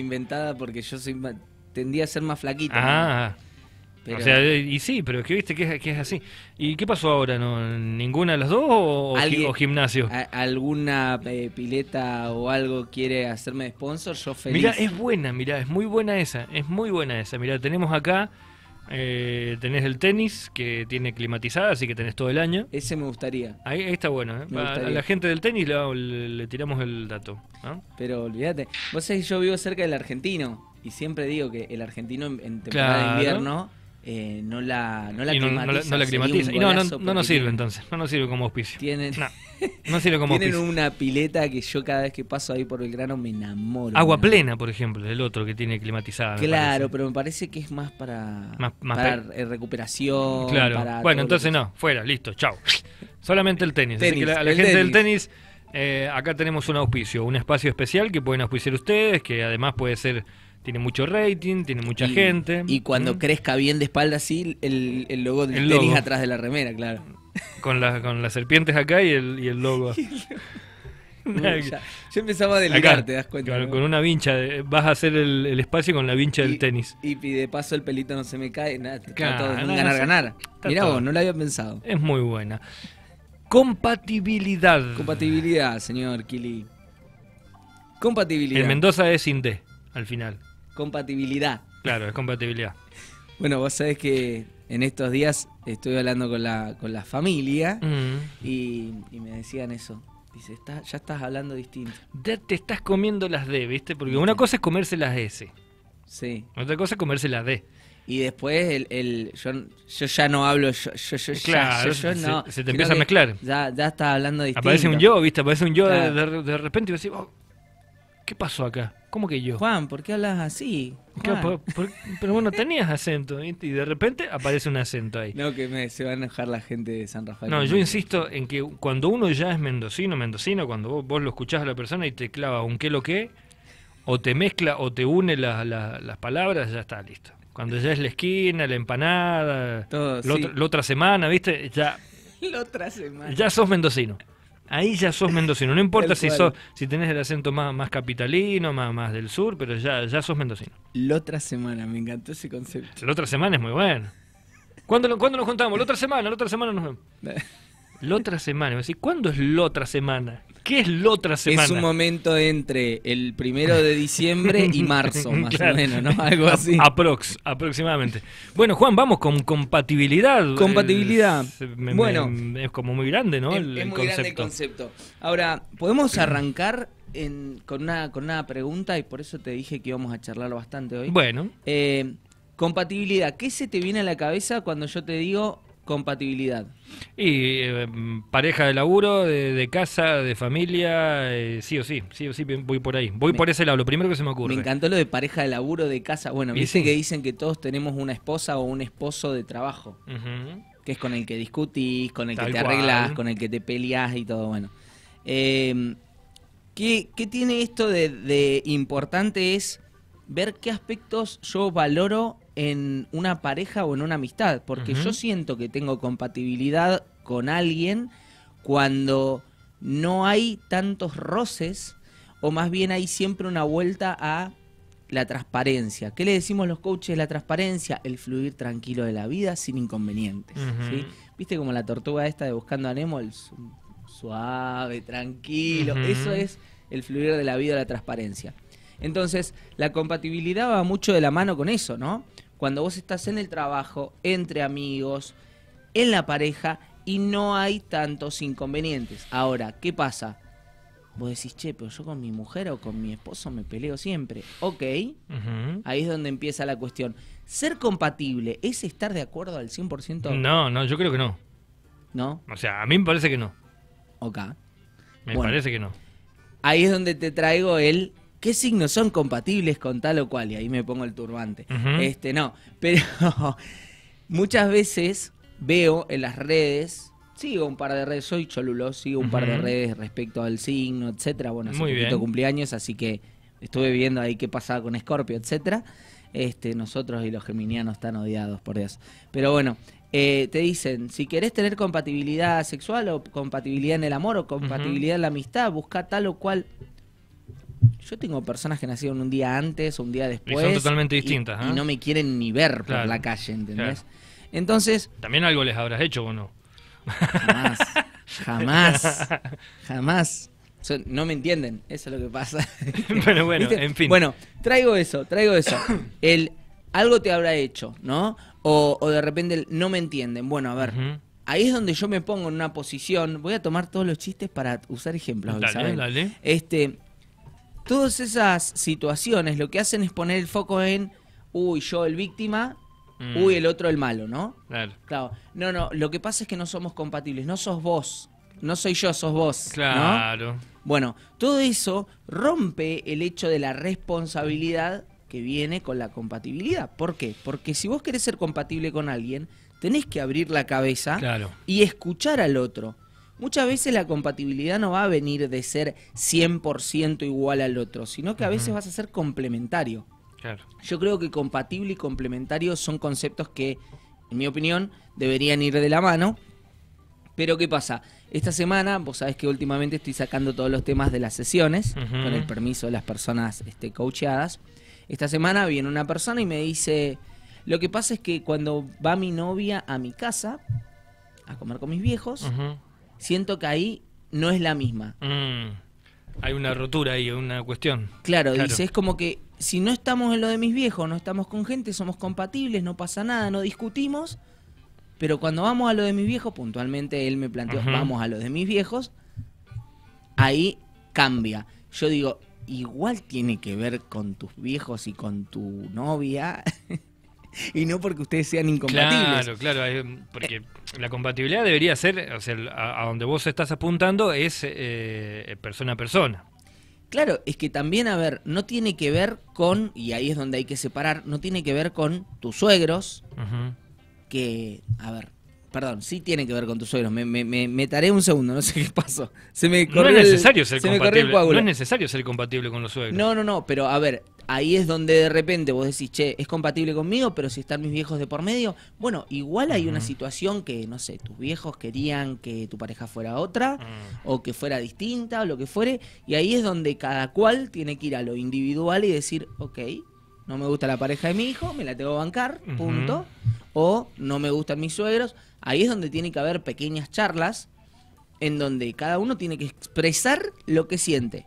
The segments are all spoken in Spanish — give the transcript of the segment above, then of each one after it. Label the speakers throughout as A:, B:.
A: inventada porque yo soy tendía a ser más flaquita Ah.
B: ah. O sea, y sí, pero es que viste que es, así. ¿Y qué pasó ahora? ¿No? ¿Ninguna de las dos o, gimnasio?
A: ¿Alguna eh, pileta o algo quiere hacerme sponsor? Yo feliz. mira es
B: buena, mira es muy buena esa. Es muy buena esa. mira tenemos acá eh, tenés el tenis, que tiene climatizada, así que tenés todo el año. Ese me gustaría. Ahí, está bueno, ¿eh? A, la gente del tenis le, tiramos el dato.
A: Pero olvídate, vos sabés que yo vivo cerca del argentino y siempre digo que el argentino en, temporada de invierno eh, no la no no, No, la, no, no, nos
B: sirve entonces, no nos sirve como auspicio. Tienen, no, sirve como tienen
A: una pileta que yo cada vez que paso ahí por el grano me enamoro. Agua plena,
B: por ejemplo, el otro que tiene climatizada. Claro,
A: pero me parece que es más para, eh, recuperación. Claro. bueno, entonces no,
B: fuera, listo, chao. Solamente el tenis. Así que la, gente del tenis, eh, acá tenemos un auspicio, un espacio especial que pueden auspiciar ustedes, que además puede ser tiene mucho rating, tiene mucha gente.
A: Y cuando mm. crezca bien de espalda así, el, logo del tenis atrás de la remera, claro.
B: Con, las serpientes acá y el, logo.
A: yo empezaba a delirar, te das cuenta. con
B: una vincha. Vas a hacer el, espacio con la vincha del tenis.
A: Y, de paso el pelito no se me cae. Nada, todo, ganar, ganar. Mirá vos, no lo había pensado.
B: Es muy buena.
A: Compatibilidad. Compatibilidad, señor Kili. Compatibilidad. Mendoza es sin D al final compatibilidad. Claro, es compatibilidad. Bueno, vos sabés que en estos días estoy hablando con la, familia mm. y, me decían eso. Dice, ya estás hablando distinto. Ya te estás comiendo las D, ¿viste? Porque una
B: cosa es comerse
A: las S. Sí. Otra cosa es comerse las D. Y después el, yo, ya no hablo, yo, no. Se, te empieza a mezclar. Ya, ya estás hablando distinto. Aparece un yo, ¿viste? Aparece un yo de, repente
B: y decís, oh, ¿Qué pasó acá? ¿Cómo que yo? Juan, ¿por qué hablas así? pero bueno, tenías acento, Y de repente aparece un
A: acento ahí. No, que se va a enojar la gente de San Rafael. No, yo
B: insisto en que cuando uno ya es mendocino, mendocino, cuando vos, lo escuchás a la persona y te clava un qué lo qué, o te mezcla o te une las palabras, ya está, listo. Cuando ya es la esquina, la empanada, la, otra, semana, ¿viste? Ya.
A: la otra semana. Ya
B: sos mendocino ahí ya sos mendocino. No importa si sos, si tenés el acento más, más capitalino, más, más del sur, pero ya, ya sos mendocino. La otra semana, me encantó ese concepto. La otra semana es muy bueno. ¿Cuándo, ¿cuándo nos juntamos? La otra semana, la otra semana nos vemos. La otra semana. ¿Cuándo es la otra semana? ¿Qué es la otra semana? Es un
A: momento entre el primero de diciembre y marzo, más o menos, ¿no? Algo así.
B: Aprox, aproximadamente. Bueno, Juan, vamos con compatibilidad. Compatibilidad. bueno. es como muy grande, ¿no? el, muy concepto. grande el concepto.
A: Ahora, ¿podemos arrancar con, una, con una pregunta? Y por eso te dije que íbamos a charlar bastante hoy. Bueno. Eh, compatibilidad. ¿Qué se te viene a la cabeza cuando yo te digo compatibilidad?
B: Y eh, pareja de laburo, de, casa, de familia, eh, sí o sí, sí o sí, voy por ahí. Voy por ese lado, lo primero que se me ocurre. Me
A: encantó lo de pareja de laburo, de casa. Bueno, que dicen que todos tenemos una esposa o un esposo de trabajo, que es con el que discutís, con el que te arreglas, con el que te peleas y todo, bueno. Em, ¿qué, ¿qué, tiene esto de importante es ver qué aspectos yo valoro en una pareja o en una amistad, porque yo siento que tengo compatibilidad con alguien cuando no hay tantos roces o más bien hay siempre una vuelta a la transparencia. ¿Qué le decimos los coaches? La transparencia, el fluir tranquilo de la vida sin inconvenientes. ¿Viste como la tortuga esta de Buscando a Nemo? suave, tranquilo. Eso es el fluir de la vida, la transparencia. Entonces, la compatibilidad va mucho de la mano con eso, ¿no? cuando vos estás en el trabajo, entre amigos, en la pareja y no hay tantos inconvenientes. Ahora, ¿qué pasa? Vos decís, che, pero yo con mi mujer o con mi esposo me peleo siempre. Ok, ahí es donde empieza la cuestión. ¿Ser compatible es estar de acuerdo al 100%?
B: No, no, yo creo que no. ¿No? O sea, a mí me parece que no. Ok. Me parece que no.
A: Ahí es donde te traigo el ¿Qué signos son compatibles con tal o cual? Y ahí me pongo el turbante. Este, no. Pero muchas veces veo en las redes Sigo un par de redes, soy cholulo, sigo un par de redes respecto al signo, etcétera. Bueno, hace Muy poquito cumpleaños, así que estuve viendo ahí qué pasaba con Scorpio, etcétera. Este, nosotros y los geminianos están odiados, por Dios. Pero bueno, eh, te dicen, si querés tener compatibilidad sexual o compatibilidad en el amor o compatibilidad en la amistad, busca tal o cual yo tengo personas que nacieron un día antes o un día después. Y son totalmente distintas. ¿ah? Y, no me quieren ni ver por la calle, ¿entendés? Entonces.
B: También algo les habrás hecho o no. Jamás. jamás.
A: jamás. no me entienden. Eso es lo que pasa. bueno, bueno, en fin. Bueno, traigo eso, traigo eso. El algo te habrá hecho, ¿no? O, de repente el, no me entienden. Bueno, a ver. ahí es donde yo me pongo en una posición. Voy a tomar todos los chistes para usar ejemplos. Dale, Este, Todas esas situaciones lo que hacen es poner el foco en, uy, yo el víctima, mm. uy, el otro el malo, ¿no? Claro. No, no, lo que pasa es que no somos compatibles, no sos vos, no soy yo, sos vos. Claro. Bueno, todo eso rompe el hecho de la responsabilidad que viene con la compatibilidad. ¿Por qué? Porque si vos querés ser compatible con alguien, tenés que abrir la cabeza y escuchar al otro. Muchas veces la compatibilidad no va a venir de ser 100% igual al otro, sino que a veces vas a ser complementario. Yo creo que compatible y complementario son conceptos que, en mi opinión, deberían ir de la mano. Pero ¿qué pasa? Esta semana, vos sabés que últimamente estoy sacando todos los temas de las sesiones, con el permiso de las personas este, coacheadas. Esta semana viene una persona y me dice, lo que pasa es que cuando va mi novia a mi casa a comer con mis viejos, siento que ahí no es la misma.
B: Mm. hay una rotura ahí, una cuestión. Claro, dice, es
A: como que si no estamos en lo de mis viejos, no estamos con gente, somos compatibles, no pasa nada, no discutimos, pero cuando vamos a lo de mis viejos, puntualmente él me planteó, vamos a lo de mis viejos, ahí cambia. Yo digo, igual tiene que ver con tus viejos y con tu novia. y no porque ustedes sean incompatibles.
B: Claro, claro, porque eh. la compatibilidad debería ser, o sea, a, donde vos estás apuntando es eh, persona a persona.
A: Claro, es que también, a ver, no tiene que ver con, y ahí es donde hay que separar, no tiene que ver con tus suegros, que, a ver, perdón, sí tiene que ver con tus suegros, me, taré un segundo, no sé qué pasó. Se me corrió no es necesario el, ser No es
B: necesario ser compatible con los suegros.
A: No, no, no, pero a ver, ahí es donde de repente vos decís, che, es compatible conmigo, pero si están mis viejos de por medio, bueno, igual hay una situación que, no sé, tus viejos querían que tu pareja fuera otra, mm. o que fuera distinta, o lo que fuere, y ahí es donde cada cual tiene que ir a lo individual y decir, ok, no me gusta la pareja de mi hijo, me la tengo que bancar, punto, o no me gustan mis suegros, ahí es donde tiene que haber pequeñas charlas en donde cada uno tiene que expresar lo que siente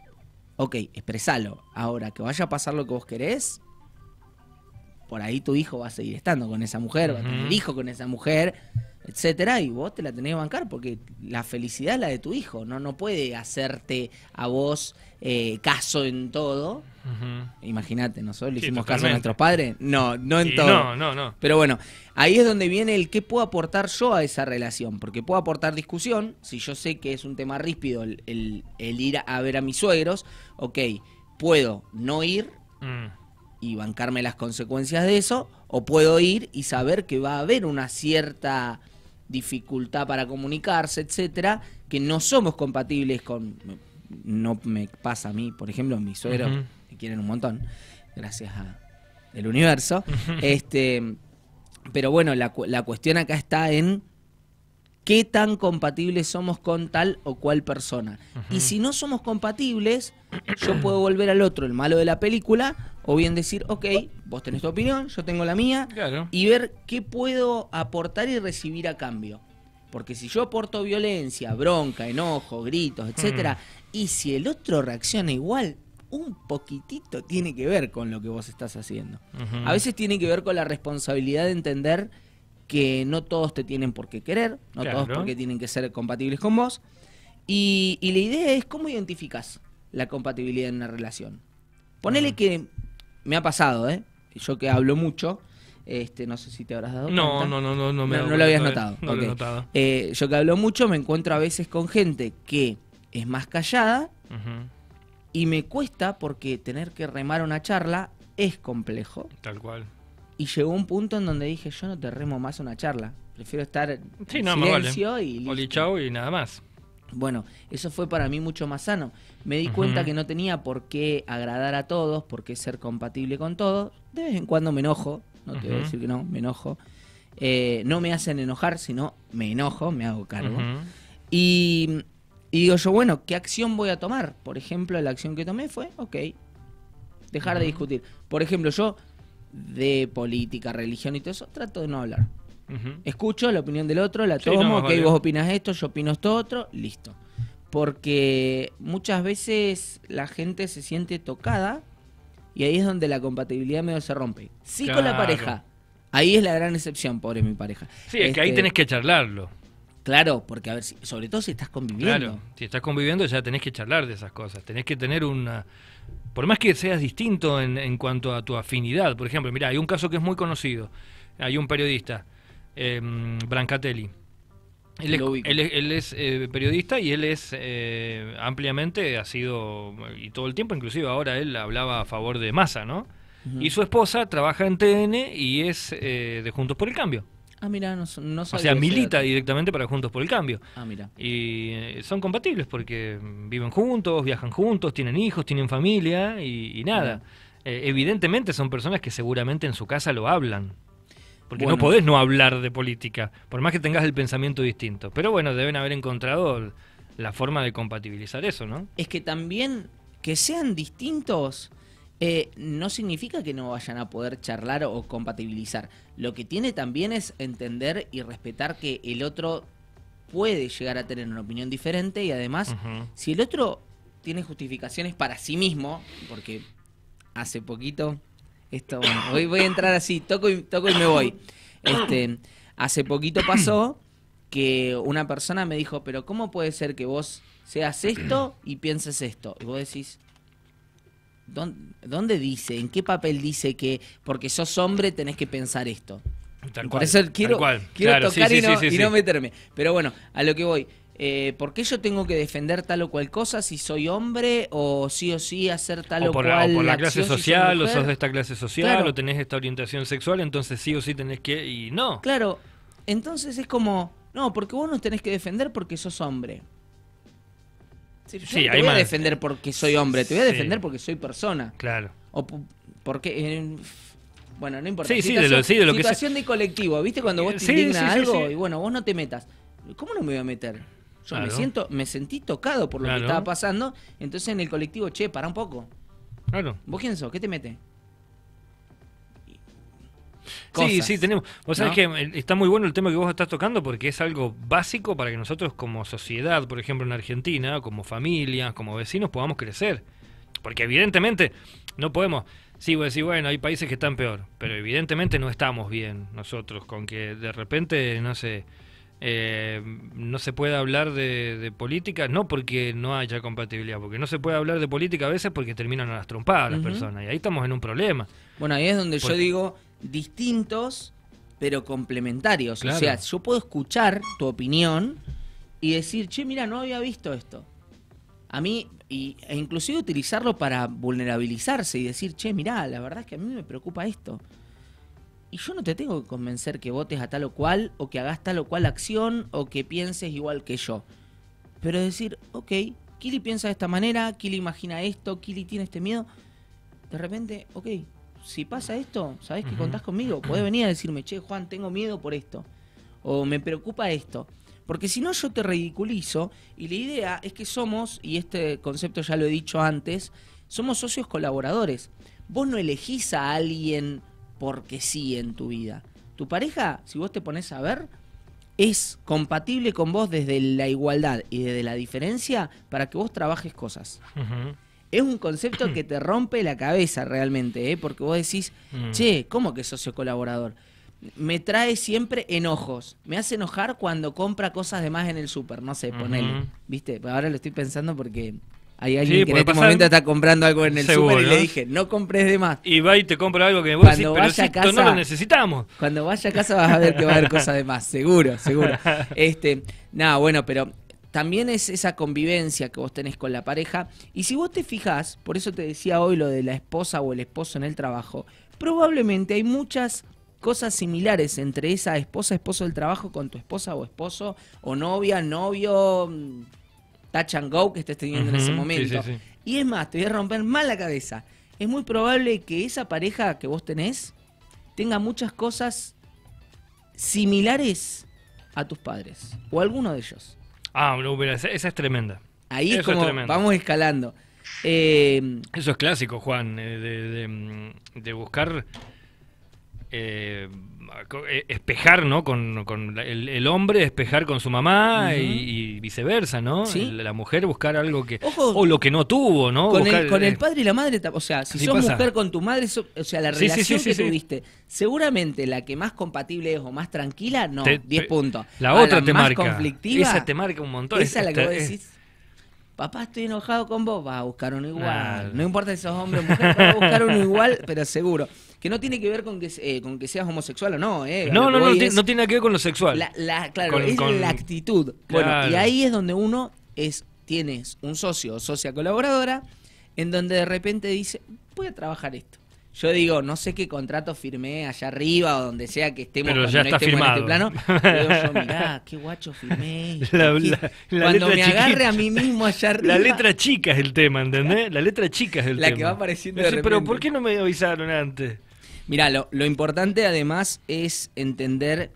A: ok, expresalo. Ahora, que vaya a pasar lo que vos querés, por ahí tu hijo va a seguir estando con esa mujer, va a tener hijo con esa mujer etcétera, y vos te la tenés que bancar porque la felicidad es la de tu hijo, no, no puede hacerte a vos eh, caso en todo. Imagínate, nosotros le hicimos caso a nuestros padres. No, no en todo. Pero bueno, ahí es donde viene el qué puedo aportar yo a esa relación, porque puedo aportar discusión, si yo sé que es un tema ríspido el, ir a ver a mis suegros, ok, puedo no ir. Mm. y bancarme las consecuencias de eso, o puedo ir y saber que va a haber una cierta dificultad para comunicarse, etcétera, que no somos compatibles con. No me pasa a mí, por ejemplo, mis suegros, uh me quieren un montón, gracias al universo. Este. Pero bueno, la cuestión acá está en qué tan compatibles somos con tal o cual persona. Y si no somos compatibles, yo puedo volver al otro, el malo de la película, o bien decir, ok, vos tenés tu opinión, yo tengo la mía, y ver qué puedo aportar y recibir a cambio. Porque si yo aporto violencia, bronca, enojo, gritos, mm. etcétera, y si el otro reacciona igual, un poquitito tiene que ver con lo que vos estás haciendo. A veces tiene que ver con la responsabilidad de entender que no todos te tienen por qué querer, no todos porque tienen que ser compatibles con vos. Y, la idea es cómo identificas la compatibilidad en una relación. Ponele que me ha pasado, ¿eh? Yo que hablo mucho, este, no sé si te habrás dado cuenta. No, no, no, no, me lo habías notado. No lo he notado. Eh, yo que hablo mucho me encuentro a veces con gente que es más callada y me cuesta porque tener que remar una charla es complejo. Tal cual. Y llegó un punto en donde dije, yo no te remo más una charla. Prefiero estar en silencio
B: y... y nada más. Bueno,
A: eso fue para mí mucho más sano. Me di cuenta que no tenía por qué agradar a todos, por qué ser compatible con todos. De vez en cuando me enojo, no te voy a decir que no, me enojo. Eh, no me hacen enojar, sino me enojo, me hago cargo. y, y, digo yo, bueno, ¿qué acción voy a tomar? Por ejemplo, la acción que tomé fue, ok, dejar de discutir. Por ejemplo, yo de política, religión y todo eso, trato de no hablar. Escucho la opinión del otro, la tomo, vos opinas esto, yo opino esto otro, listo. Porque muchas veces la gente se siente tocada y ahí es donde la compatibilidad medio se rompe. Sí con la pareja. Ahí es la gran excepción, pobre mi pareja. Sí, es que ahí este, tenés que
B: charlarlo. Claro, porque a ver, sobre todo si estás conviviendo. Claro, si estás conviviendo ya tenés que charlar de esas cosas, tenés que tener una, por más que seas distinto en, en cuanto a tu afinidad, por ejemplo, mira, hay un caso que es muy conocido, hay un periodista, em, Brancatelli. Él es, eh, periodista y él es eh, ampliamente, ha sido, y todo el tiempo, inclusive ahora él hablaba a favor de Massa, ¿no? Y su esposa trabaja en TN y es eh, de Juntos por el Cambio.
A: Ah, mira, no, no O sea, milita
B: directamente para Juntos por el Cambio. Ah, mira. Y eh, son compatibles porque viven juntos, viajan juntos, tienen hijos, tienen familia y, nada. Eh, evidentemente son personas que seguramente en su casa lo hablan. Porque no podés no hablar de política, por más que tengas el pensamiento distinto. Pero bueno, deben haber encontrado la forma de compatibilizar
A: eso, ¿no? Es que también que sean distintos eh, no significa que no vayan a poder charlar o compatibilizar. Lo que tiene también es entender y respetar que el otro puede llegar a tener una opinión diferente y además, si el otro tiene justificaciones para sí mismo, porque hace poquito, esto, hoy voy a entrar así, toco y, toco y me voy. Este, hace poquito pasó que una persona me dijo, pero ¿cómo puede ser que vos seas esto y pienses esto? Y vos decís, ¿Dónde dice? ¿En qué papel dice que porque sos hombre tenés que pensar esto? Tal cual, quiero, tocar y, no, meterme. Pero bueno, a lo que voy. Eh, ¿por qué yo tengo que defender tal o cual cosa si soy hombre o sí o sí hacer tal o, cual o por la clase social sos de esta clase
B: social o tenés esta orientación sexual entonces sí o sí tenés que y no
A: claro entonces es como no porque vos no tenés que defender porque sos hombre Sí, te voy a defender porque soy hombre, te voy a defender porque soy persona. Claro. O porque. Eh, bueno, no importa. Sí, sí, de lo, que sea. situación de colectivo, ¿viste? Cuando vos te indignas algo y bueno, vos no te metas. ¿Cómo no me voy a meter? Yo me siento, me sentí tocado por lo que estaba pasando. Entonces en el colectivo, che, para un poco. Claro. ¿Vos quién sos? ¿Qué te mete? Sí, sí, tenemos. Vos sabés que
B: eh, está muy bueno el tema que vos estás tocando porque es algo básico para que nosotros como sociedad, por ejemplo en Argentina, como familia, como vecinos, podamos crecer. Porque evidentemente no podemos... Sí, vos decís, bueno, hay países que están peor, pero evidentemente no estamos bien nosotros, con que de repente, no sé, eh, no se puede hablar de, política, no porque no haya compatibilidad, porque no se puede hablar de política a veces porque terminan a las trompadas las personas, y ahí estamos en un problema.
A: Bueno, ahí es donde yo digo, distintos pero complementarios. O sea, yo puedo escuchar tu opinión y decir, che, mira, no había visto esto. A mí, y, e inclusive utilizarlo para vulnerabilizarse y decir, che, mira, la verdad es que a mí me preocupa esto. Y yo no te tengo que convencer que votes a tal o cual, o que hagas tal o cual acción, o que pienses igual que yo. Pero decir, ok, Kili piensa de esta manera, Kili imagina esto, Kili tiene este miedo. De repente, ok, si pasa esto, sabes que contás conmigo, podés venir a decirme, che, Juan, tengo miedo por esto, o me preocupa esto. Porque si no, yo te ridiculizo, y la idea es que somos, y este concepto ya lo he dicho antes, somos socios colaboradores. Vos no elegís a alguien porque sí en tu vida. Tu pareja, si vos te pones a ver, es compatible con vos desde la igualdad y desde la diferencia para que vos trabajes cosas es un concepto que te rompe la cabeza realmente, ¿eh? porque vos decís, mm. che, ¿cómo que socio colaborador? Me trae siempre enojos. Me hace enojar cuando compra cosas de más en el súper, no sé, ponele. ¿Viste? Ahora lo estoy pensando porque hay alguien que en este momento está comprando algo en el súper y le dije, no compres de
B: más. Y va y te compra algo que vos cuando decís, a casa, no lo necesitamos.
A: Cuando vaya a casa vas a ver que va a haber cosas de más, seguro, seguro. Este, nada, bueno, pero también es esa convivencia que vos tenés con la pareja. Y si vos te fijás, por eso te decía hoy lo de la esposa o el esposo en el trabajo, probablemente hay muchas cosas similares entre esa esposa, esposo del trabajo con tu esposa o esposo, o novia, novio, mm, touch and go que estés teniendo en ese momento. Y es más, te voy a romper mal la cabeza. Es muy probable que esa pareja que vos tenés tenga muchas cosas similares a tus padres o alguno de ellos.
B: Ah, esa, es tremenda. Ahí es como vamos
A: escalando.
B: Eh, Eso es clásico, Juan, eh, mm, de buscar eh, eh, espejar, ¿no? Con, con el, el, hombre espejar con su mamá y, viceversa, ¿no? La mujer buscar algo que... o lo que no tuvo, ¿no? Con, el, con el, eh,
A: padre y la madre, o sea, si sos mujer con tu madre, o sea, la relación que tuviste, seguramente la que más compatible es o más tranquila, no, 10 puntos. La otra te marca. esa te marca un montón. Esa es la que vos decís papá, estoy enojado con vos, va a buscar uno igual. No importa si sos hombre o mujer, va a buscar uno igual, pero seguro. Que no tiene que ver con que, eh, con que seas homosexual o no, eh. No, no, no, no, tiene
B: que ver con lo sexual. La, claro, es la
A: actitud. Bueno, y ahí es donde uno es, tienes un socio o socia colaboradora en donde de repente dice, voy a trabajar esto. Yo digo, no sé qué contrato firmé allá arriba o donde sea que estemos no estemos en este plano. Pero yo, mirá, qué guacho firmé.
B: Cuando me agarre a mí mismo allá arriba. La letra chica es el tema, ¿entendés? La letra chica es el tema. La que va apareciendo de Pero ¿por
A: qué no me avisaron antes? Mirá, lo, lo importante además es entender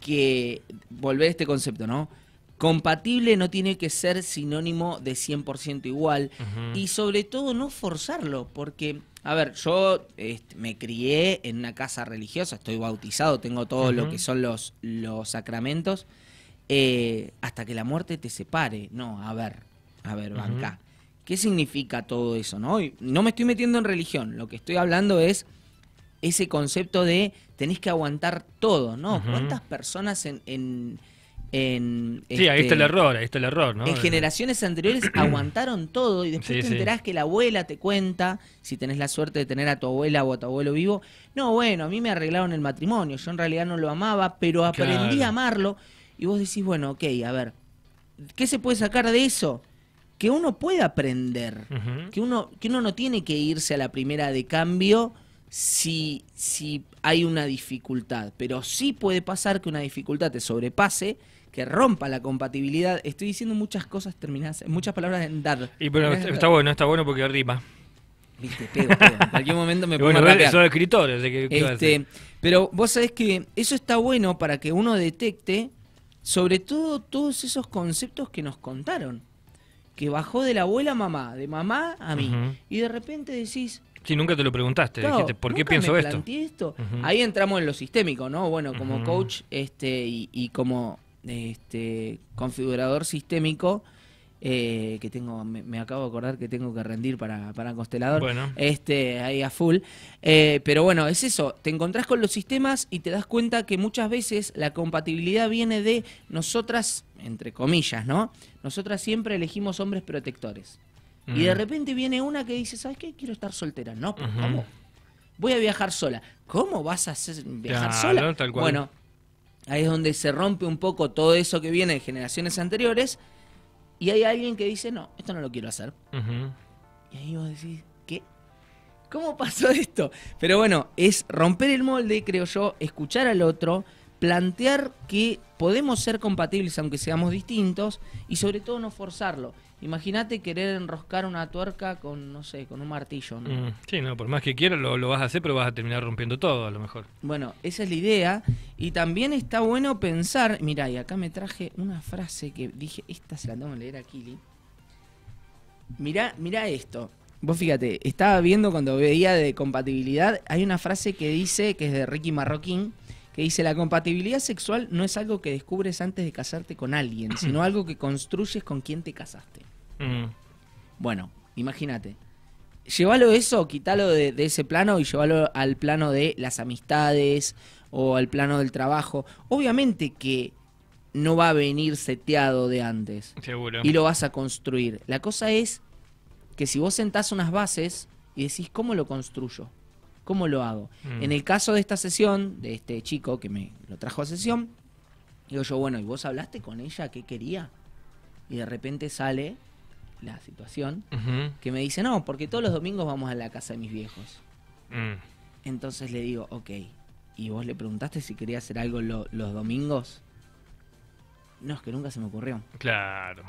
A: que, volver a este concepto, ¿no? Compatible no tiene que ser sinónimo de 100% igual y sobre todo no forzarlo, porque a ver, yo este, me crié en una casa religiosa, estoy bautizado, tengo todo lo que son los, los sacramentos, eh, hasta que la muerte te separe. No, a ver, a ver, va ¿Qué significa todo eso? No? no me estoy metiendo en religión, lo que estoy hablando es ese concepto de tenés que aguantar todo, ¿no? ¿Cuántas personas en en,
B: sí, ahí está el este, error, ahí está el error, En eh.
A: generaciones anteriores aguantaron todo y después te enterás que la abuela te cuenta, si tenés la suerte de tener a tu abuela o a tu abuelo vivo, no, bueno, a mí me arreglaron el matrimonio, yo en realidad no lo amaba, pero aprendí a amarlo y vos decís, bueno, ok, a ver, ¿qué se puede sacar de eso? Que uno puede aprender, que, uno, que uno no tiene que irse a la primera de cambio si, si hay una dificultad, pero sí puede pasar que una dificultad te sobrepase que rompa la compatibilidad. Estoy diciendo muchas cosas terminadas, muchas palabras en dar. Y bueno, está,
B: bueno, está bueno porque rima. Viste, En momento me bueno, Son escritores, este,
A: Pero vos sabés que eso está bueno para que uno detecte, sobre todo, todos esos conceptos que nos contaron. Que bajó de la abuela a mamá, de mamá a mí. Y de repente decís,
B: y nunca te lo preguntaste, dijiste, ¿por qué pienso esto? Ahí
A: entramos en lo sistémico, ¿no? Bueno, como coach este, y, como este, configurador sistémico, eh, que tengo, me, acabo de acordar que tengo que rendir para, para Constelador, este, ahí a full. Eh, pero bueno, es eso, te encontrás con los sistemas y te das cuenta que muchas veces la compatibilidad viene de nosotras, entre comillas, ¿no? Nosotras siempre elegimos hombres protectores. Y de mm. repente viene una que dice, ¿sabes qué? Quiero estar soltera. No, pues, ¿cómo? Voy a viajar sola. ¿Cómo vas a hacer viajar sola? Bueno, ahí es donde se rompe un poco todo eso que viene de generaciones anteriores. Y hay alguien que dice, no, esto no lo quiero hacer. Y ahí vos decís, ¿qué? ¿Cómo pasó esto? Pero bueno, es romper el molde, creo yo, escuchar al otro, plantear que podemos ser compatibles aunque seamos distintos y sobre todo no forzarlo. Imagínate querer enroscar una tuerca con, no sé, con un martillo. Mm,
B: sí, no, por más que quieras lo, vas a hacer, pero vas a terminar rompiendo todo a lo mejor.
A: Bueno, esa es la idea. Y también está bueno pensar, mira, y acá me traje una frase que dije, esta se la tengo a leer a Kili. mira mirá esto. Vos fíjate, estaba viendo cuando veía de compatibilidad, hay una frase que dice, que es de Ricky Marroquín, que dice, la compatibilidad sexual no es algo que descubres antes de casarte con alguien, sino algo que construyes con quien te casaste. Mm. Bueno, imagínate. Llévalo eso, quítalo de, de ese plano y llévalo al plano de las amistades o al plano del trabajo. Obviamente que no va a venir seteado de antes. Seguro. Y lo vas a construir. La cosa es que si vos sentás unas bases y decís, ¿cómo lo construyo? ¿Cómo lo hago? Mm. En el caso de esta sesión, de este chico que me lo trajo a sesión, digo yo, bueno, ¿y vos hablaste con ella qué quería? Y de repente sale la situación que me dice, no, porque todos los domingos vamos a la casa de mis viejos. Mm. Entonces le digo, ok, ¿y vos le preguntaste si quería hacer algo los domingos? No, es que nunca se me ocurrió. Claro.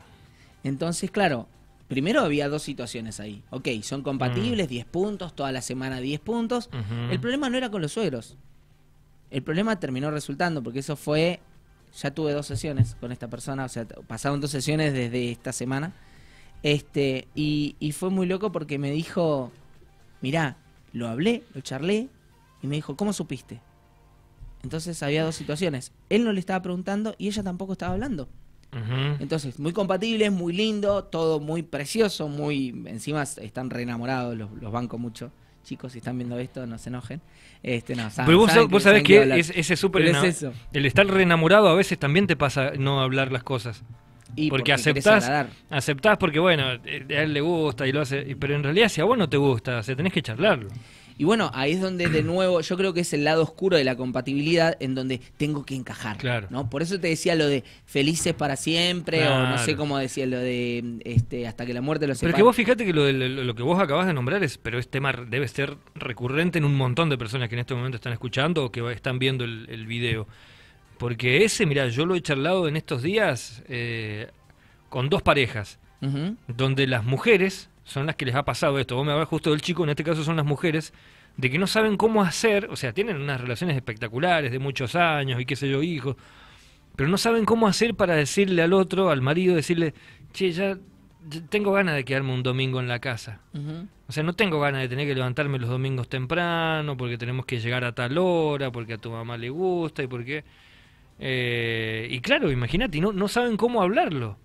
A: Entonces, claro, Primero había dos situaciones ahí. Ok, son compatibles, 10 mm. puntos, toda la semana 10 puntos. El problema no era con los suegros. El problema terminó resultando, porque eso fue. Ya tuve dos sesiones con esta persona, o sea, pasaron dos sesiones desde esta semana. Este, y, y fue muy loco porque me dijo: Mirá, lo hablé, lo charlé, y me dijo: ¿Cómo supiste? Entonces había dos situaciones. Él no le estaba preguntando y ella tampoco estaba hablando. Entonces, muy compatibles, muy lindo, todo muy precioso, muy. Encima están re enamorados, los, bancos mucho. Chicos, si están viendo esto, no se enojen. Este, no, Pero vos, sabés que, es, ese súper
B: El estar re enamorado a veces también te pasa no hablar las cosas. Y porque, porque aceptás, aceptás porque bueno, eh, a él le gusta y lo hace, pero en realidad si a vos no te gusta, o sea, tenés que charlarlo.
A: Y bueno, ahí es donde de nuevo yo creo que es el lado oscuro de la compatibilidad en donde tengo que encajar. Claro. ¿no? Por eso te decía lo de felices para siempre o no sé cómo decía lo de este, hasta que la muerte los separe. Pero que vos
B: fíjate que lo, que vos acabas de nombrar es, pero este tema debe ser recurrente en un montón de personas que en este momento están escuchando o que están viendo el, video. Porque ese, mira, yo lo he charlado en estos días eh, con dos parejas, donde las mujeres son las que les ha pasado esto. Vos me hablas justo del chico, en este caso son las mujeres, de que no saben cómo hacer, o sea, tienen unas relaciones espectaculares de muchos años y qué sé yo, hijos, pero no saben cómo hacer para decirle al otro, al marido, decirle, che, ya tengo ganas de quedarme un domingo en la casa. O sea, no tengo ganas de tener que levantarme los domingos temprano, porque tenemos que llegar a tal hora, porque a tu mamá le gusta y porque... Eh, y claro, imagínate, no, no saben cómo hablarlo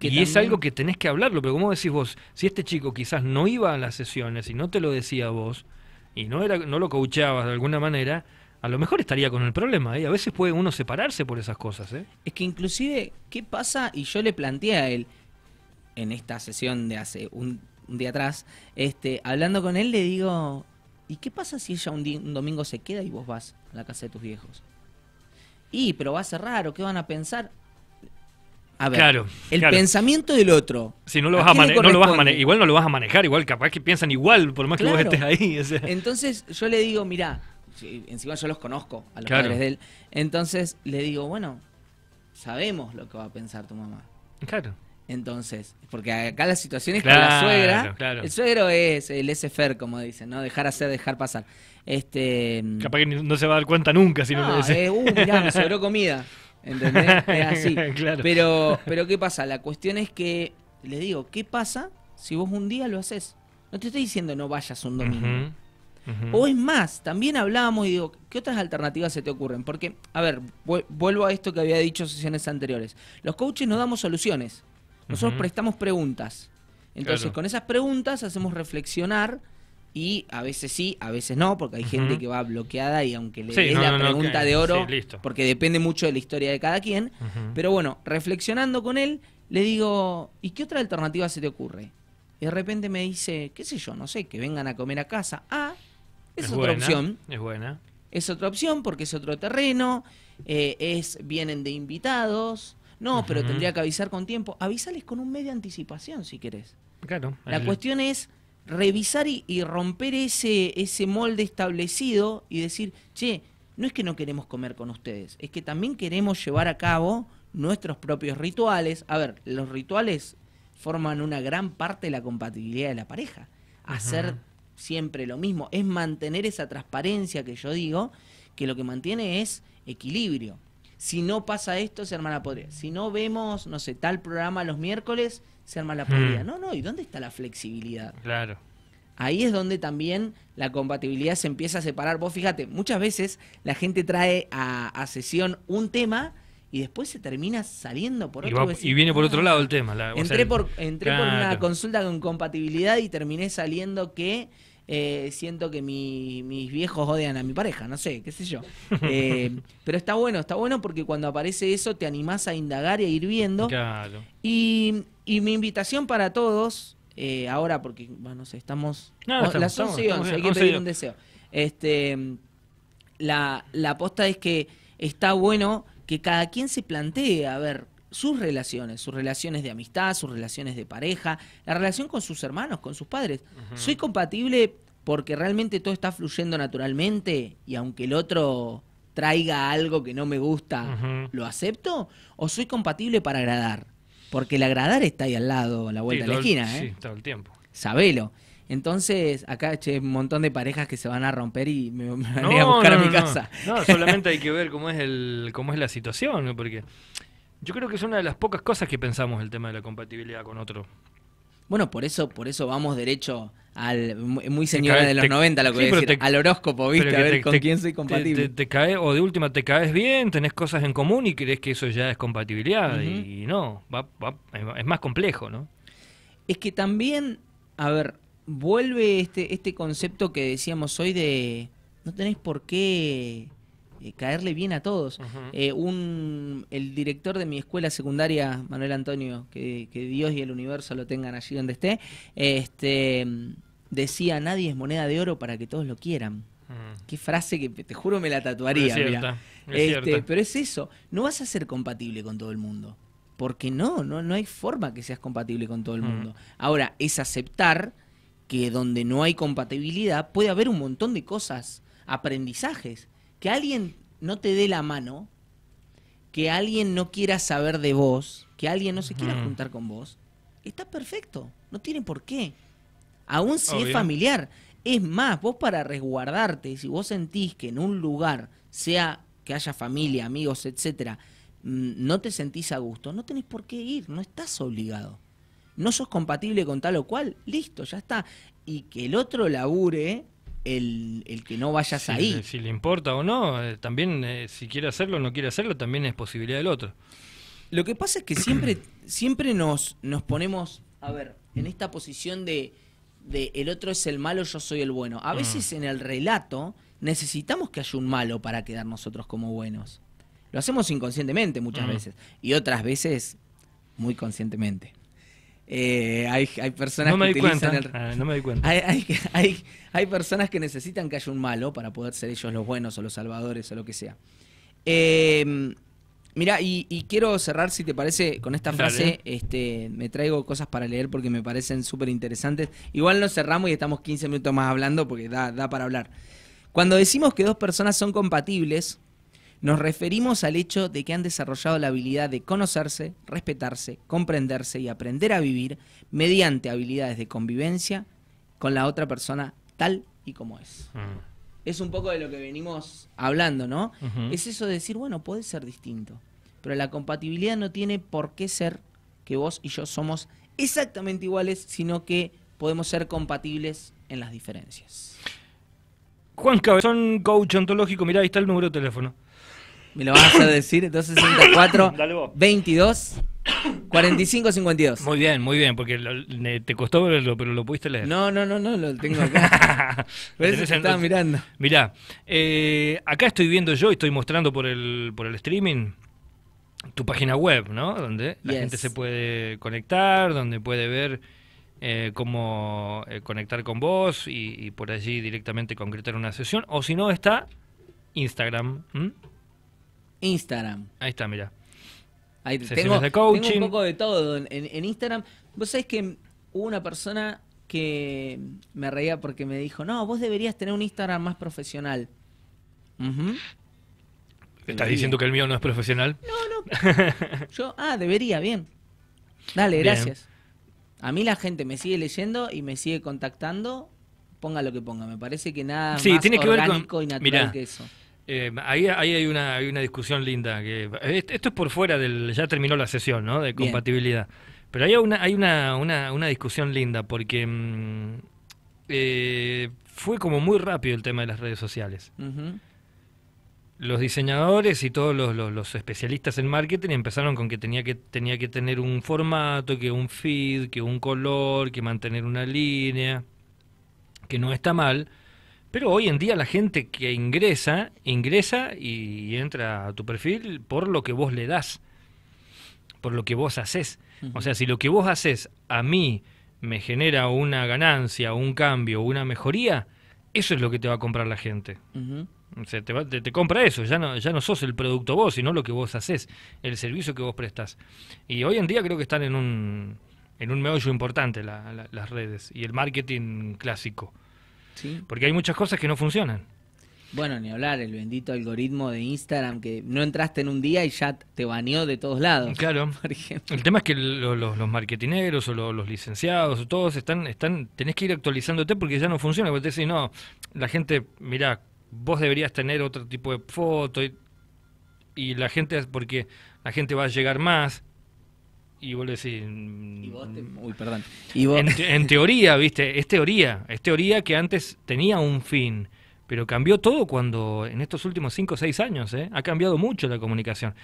B: y es algo que tenés que hablarlo, pero como decís vos, si este chico quizás no iba a las sesiones y no te lo decía vos, y no, era, no lo coachabas de alguna manera, a lo mejor estaría con el problema. ¿eh? A veces puede uno separarse por esas cosas. ¿eh?
A: Es que inclusive, ¿qué pasa? Y yo le planteé a él, en esta sesión de hace un, día atrás, este, hablando con él, le digo, ¿y qué pasa si ella un, un domingo se queda y vos vas a la casa de tus viejos? Y, pero va a ser raro, ¿qué van a pensar? A ver, claro, el pensamiento del otro. Si no lo, vas a, no manejar,
B: igual no lo vas a manejar, igual capaz que piensan igual, por más que vos estés ahí.
A: Entonces yo le digo, mirá, encima yo los conozco a los padres de él. Entonces le digo, bueno, sabemos lo que va a pensar tu mamá. Claro. Entonces, porque acá la situación es que con la suegra. El suegro es el SFR, como dicen, ¿no? Dejar hacer, dejar pasar. Este, Capaz que no se va a dar cuenta nunca si no, no lo dice. Eh, uh, mirá, me sobró comida. ¿Entendés? Es así. pero, pero ¿qué pasa? La cuestión es que, le digo, ¿qué pasa si vos un día lo haces? No te estoy diciendo no vayas un domingo. O es más, también hablábamos y digo, ¿qué otras alternativas se te ocurren? Porque, a ver, vuelvo a esto que había dicho en sesiones anteriores. Los coaches no damos soluciones. Nosotros prestamos preguntas. Entonces, con esas preguntas hacemos reflexionar y a veces sí, a veces no, porque hay gente que va bloqueada y aunque le sí, la pregunta de oro, porque depende mucho de la historia de cada quien. Pero bueno, reflexionando con él, le digo, ¿y qué otra alternativa se te ocurre? Y de repente me dice, qué sé yo, no sé, que vengan a comer a casa. Ah, es, otra opción. Es buena. Es otra opción porque es otro terreno, eh, es vienen de invitados. No, pero tendría que avisar con tiempo. Avisales con un medio de anticipación si querés. Claro. La cuestión es revisar y, romper ese, ese molde establecido y decir, che, no es que no queremos comer con ustedes, es que también queremos llevar a cabo nuestros propios rituales. A ver, los rituales forman una gran parte de la compatibilidad de la pareja. Hacer siempre lo mismo es mantener esa transparencia que yo digo, que lo que mantiene es equilibrio. Si no pasa esto, hermana podría. Si no vemos, no sé, tal programa los miércoles, se arma la pelea. Mm. No, no, ¿y dónde está la flexibilidad? Claro. Ahí es donde también la compatibilidad se empieza a separar. Vos fíjate, muchas veces la gente trae a, sesión un tema y después se termina saliendo por otro. Y, viene por otro lado el tema. entré por, entré una consulta con compatibilidad y terminé saliendo que eh, siento que mis viejos odian a mi pareja, no sé, qué sé yo. Eh, pero está bueno, está bueno porque cuando aparece eso te animás a indagar y a ir viendo. Claro. Y y mi invitación para todos, eh, ahora porque, bueno, estamos... No, hay que pedir un deseo. Este, la, la aposta es que está bueno que cada quien se plantee, a ver, sus relaciones, sus relaciones de amistad, sus relaciones de pareja, la relación con sus hermanos, con sus padres. ¿Soy compatible porque realmente todo está fluyendo naturalmente y aunque el otro traiga algo que no me gusta, lo acepto? ¿O soy compatible para agradar? Porque el agradar está ahí al lado, la vuelta de la esquina, ¿eh? Sí, todo el tiempo. Sabelo. Entonces, acá, che, un montón de parejas que se van a romper y me, me a buscar a mi casa. No, solamente hay
B: que ver cómo es, el, cómo es la situación, porque yo creo que es una de las pocas cosas que pensamos el tema de la compatibilidad con otro.
A: Bueno, por eso, por eso vamos derecho muy señora de los 90 lo que decir, al horóscopo, ¿viste? A ver con quién soy compatible.
B: o de última, te caes bien, tenés cosas en común y crees que eso ya es compatibilidad. y, no, es más complejo,
A: ¿no? Es que también, a ver, vuelve este, este concepto que decíamos hoy de no tenés por qué eh, caerle bien a todos. Eh, un, el director de mi escuela secundaria, Manuel Antonio, que, Dios y el universo lo tengan allí donde esté, este, decía, nadie es moneda de oro para que todos lo quieran. Qué frase que te juro me la tatuaría. Este, pero es eso, no vas a ser compatible con todo el mundo. Porque no, no, no hay forma que seas compatible con todo el mundo. Ahora, es aceptar que donde no hay compatibilidad puede haber un montón de cosas, aprendizajes que alguien no te dé la mano, que alguien no quiera saber de vos, que alguien no se quiera juntar con vos, está perfecto. No tiene por qué. Aún si es familiar. Es más, vos para resguardarte, si vos sentís que en un lugar, sea que haya familia, amigos, etcétera, mm, no te sentís a gusto, no tenés por qué ir, no estás obligado. No sos compatible con tal o cual, listo, ya está. Y que el otro labure el, que no vayas ahí.
B: Si le importa o no, eh, también eh, si quiere hacerlo o no quiere hacerlo, también es posibilidad del otro.
A: Lo que pasa es que siempre, siempre nos, nos ponemos, a ver, en esta posición de, el otro es el malo, yo soy el bueno. A mm. veces en el relato necesitamos que haya un malo para quedar nosotros como buenos. Lo hacemos inconscientemente muchas mm. veces y otras veces muy conscientemente. Eh, hay, personas que utilizan no me cuenta. Hay, hay, personas que necesitan que haya un malo para poder ser ellos los buenos o los salvadores o lo que sea. Em, mira, y, quiero cerrar, si te parece, con esta frase. Este, me traigo cosas para leer porque me parecen súper interesantes. Igual nos cerramos y estamos 15 minutos más hablando porque da, da para hablar. Cuando decimos que dos personas son compatibles, nos referimos al hecho de que han desarrollado la habilidad de conocerse, respetarse, comprenderse y aprender a vivir mediante habilidades de convivencia con la otra persona tal y como es. Mm. Es un poco de lo que venimos hablando, ¿no? Es eso de decir, bueno, puede ser distinto, pero la compatibilidad no tiene por qué ser que vos y yo somos exactamente iguales, sino que podemos ser compatibles en las diferencias. Juan Cabezón, coach ontológico, mirá, ahí está el número de teléfono. Me lo vas a decir. 264 22 45 52.
B: Muy bien, muy bien, porque te costó, pero lo, pero lo, pudiste leer. No, no, no, no, lo tengo acá. Por estaba mirando. Mirá, eh, acá estoy viendo yo y estoy mostrando por el, por el streaming tu página web, ¿no? Donde la gente se puede conectar, donde puede ver eh, cómo eh, conectar con vos y, por allí directamente concretar una sesión. O si no, está Instagram. Instagram. Ahí está, mira.
A: Ahí tengo, de un poco de todo en, Instagram. Vos sabés que hubo una persona que me reía porque me dijo, no, vos deberías tener un Instagram más profesional.
B: ¿Estás diciendo que el mío no es profesional? No, no.
A: Yo, ah, debería, bien. Dale, gracias. A mí la gente me sigue leyendo y me sigue contactando, ponga lo que ponga. Me parece que nada sí, más tiene que ver con... y natural que eso.
B: Em, ahí, hay, una, discusión linda. Que, esto es por fuera del. Ya terminó la sesión, ¿no? De compatibilidad. Pero hay una, hay una, discusión linda porque. Mm, eh, fue como muy rápido el tema de las redes sociales. Los diseñadores y todos los, especialistas en marketing empezaron con que tenía, que tenía que tener un formato, que un feed, que un color, que mantener una línea, que no está mal, pero hoy en día la gente que ingresa, ingresa y, entra a tu perfil por lo que vos le das, por lo que vos haces. O sea, si lo que vos haces a mí me genera una ganancia, un cambio, una mejoría, eso es lo que te va a comprar la gente. te, compra eso, ya no, ya no sos el producto vos, sino lo que vos haces, el servicio que vos prestás. Y hoy en día creo que están en un, en un meollo importante las redes y el marketing clásico. Porque hay muchas cosas que no funcionan.
A: Bueno, ni hablar, el bendito algoritmo de Instagram que no entraste en un día y ya te baneó de todos lados. Mm,
B: claro. el tema es que los, los, marketineros o los, licenciados o todos están, están, tenés que ir actualizándote porque ya no funciona. Porque te decís, no, la gente, mira vos deberías tener otro tipo de foto y, y la gente, porque la gente va a llegar más y vos le decís.
A: Mm, Uy, perdón. En, en,
B: teoría, ¿viste? Es teoría. Es teoría que antes tenía un fin. Pero cambió todo cuando, en estos últimos 5 o 6 años, ¿eh? ha cambiado mucho la comunicación.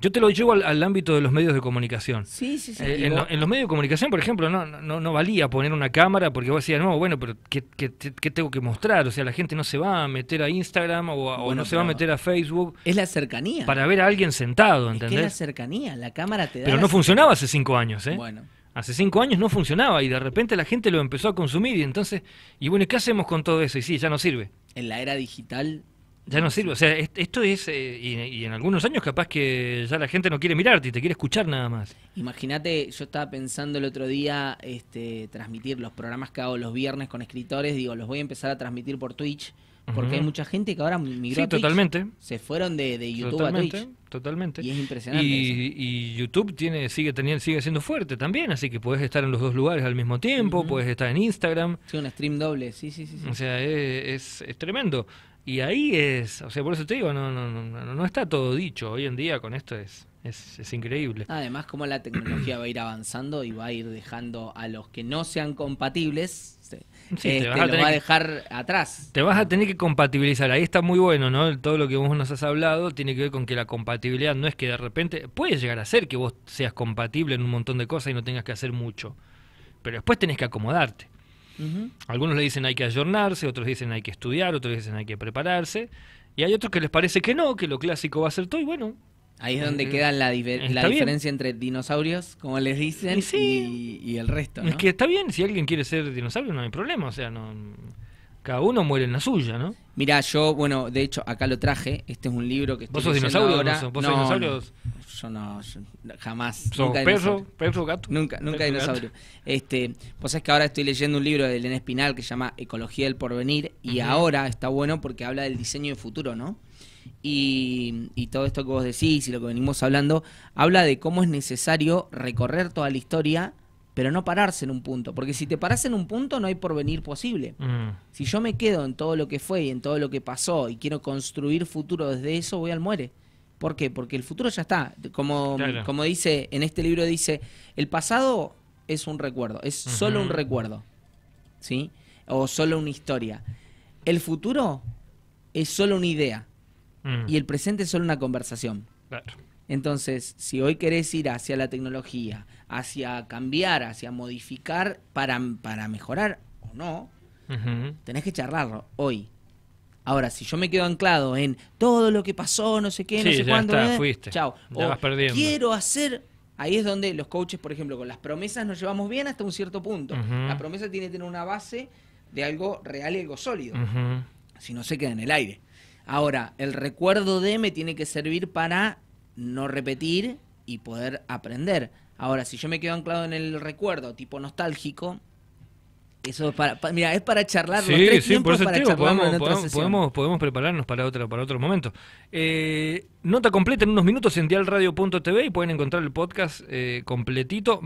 B: Yo te lo llevo al, ámbito de los medios de comunicación.
A: Sí, sí, sí. Eh, en,
B: los medios de comunicación, por ejemplo, no, no, valía poner una cámara porque vos decías, no, bueno, pero ¿qué, qué, tengo que mostrar? O sea, la gente no se va a meter a Instagram o, no se va a meter a Facebook. Es la cercanía. Para ver a alguien sentado, ¿entendés? Es, la
A: cercanía, la cámara te da. Pero no funcionaba
B: hace 5 años, ¿eh? Bueno hace cinco años no funcionaba y de repente la gente lo empezó a consumir y entonces, y bueno, ¿qué hacemos con todo eso? Y sí, ya no sirve.
A: En la era digital... Ya no sirve, o
B: sea, esto es, eh, y, en algunos años capaz que ya la gente no quiere mirarte y te quiere escuchar nada más.
A: Imagínate, yo estaba pensando el otro día este, transmitir los programas que hago los viernes con escritores, digo, los voy a empezar a transmitir por Twitch porque hay mucha gente que ahora migró totalmente. Se fueron de, YouTube a Twitch. Totalmente. Y es impresionante. Y,
B: y, YouTube tiene, sigue, teniendo, sigue siendo fuerte también, así que puedes estar en los dos lugares al mismo tiempo, puedes estar en Instagram. Sí, un stream doble, sí, sí, sí. O sea, es, es, tremendo. Y ahí es, o sea, por eso te digo, no, no, no, no está todo dicho. Hoy en día con esto es, es, es, increíble.
A: Además, como la tecnología va a ir avanzando y va a ir dejando a los que no sean compatibles, sí Sí, te vas a este, va a dejar atrás.
B: Te vas a tener que compatibilizar. Ahí está muy bueno, ¿no? Todo lo que vos nos has hablado tiene que ver con que la compatibilidad no es que de repente. Puede llegar a ser que vos seas compatible en un montón de cosas y no tengas que hacer mucho. Pero después tenés que acomodarte. Algunos le dicen hay que ayornarse, otros dicen hay que estudiar, otros dicen hay que prepararse. Y hay otros que les parece que no, que lo clásico va a ser todo. Y bueno, Ahí es donde queda la,
A: diferencia entre dinosaurios, como les dicen, y, y, el resto. Es que está bien, si alguien quiere ser dinosaurio no hay problema, o sea, no, cada uno muere en la suya, ¿no? Mira, yo, bueno, de hecho, acá lo traje, este es un libro que estoy ¿Vos sos dinosaurio sos dinosaurios? yo no, jamás. ¿Sos nunca perro, gato? Nunca, nunca dinosaurio. Este, pues es que ahora estoy leyendo un libro de Elena Espinal que se llama Ecología del Porvenir, y ahora está bueno porque habla del diseño de futuro, ¿no? Y, todo esto que vos decís y lo que venimos hablando, habla de cómo es necesario recorrer toda la historia, pero no pararse en un punto. Porque si te paras en un punto, no hay porvenir posible. Mm. Si yo me quedo en todo lo que fue y en todo lo que pasó y quiero construir futuro desde eso, voy al muere. ¿Por qué? Porque el futuro ya está. Como, dice en este libro, dice, el pasado es un recuerdo, es solo un recuerdo. ¿Sí? O solo una historia. El futuro es solo una idea Mm. Y el presente es solo una conversación. Entonces, si hoy querés ir hacia la tecnología, hacia cambiar, hacia modificar para, para mejorar o no, tenés que charlarlo hoy. Ahora, si yo me quedo anclado en todo lo que pasó, no sé qué, no sé cuándo, eh, chao. o quiero hacer. Ahí es donde los coaches, por ejemplo, con las promesas nos llevamos bien hasta un cierto punto. La promesa tiene que tener una base de algo real y algo sólido. Si no se queda en el aire. Ahora, el recuerdo de me tiene que servir para no repetir y poder aprender. Ahora, si yo me quedo anclado en el recuerdo, tipo nostálgico, eso es para, mira, es para charlar sí, sí, por eso para podemos,
B: prepararnos para otro, para otro momento. Eh, nota completa en unos minutos en dialradio.tv y pueden encontrar el podcast eh, completito.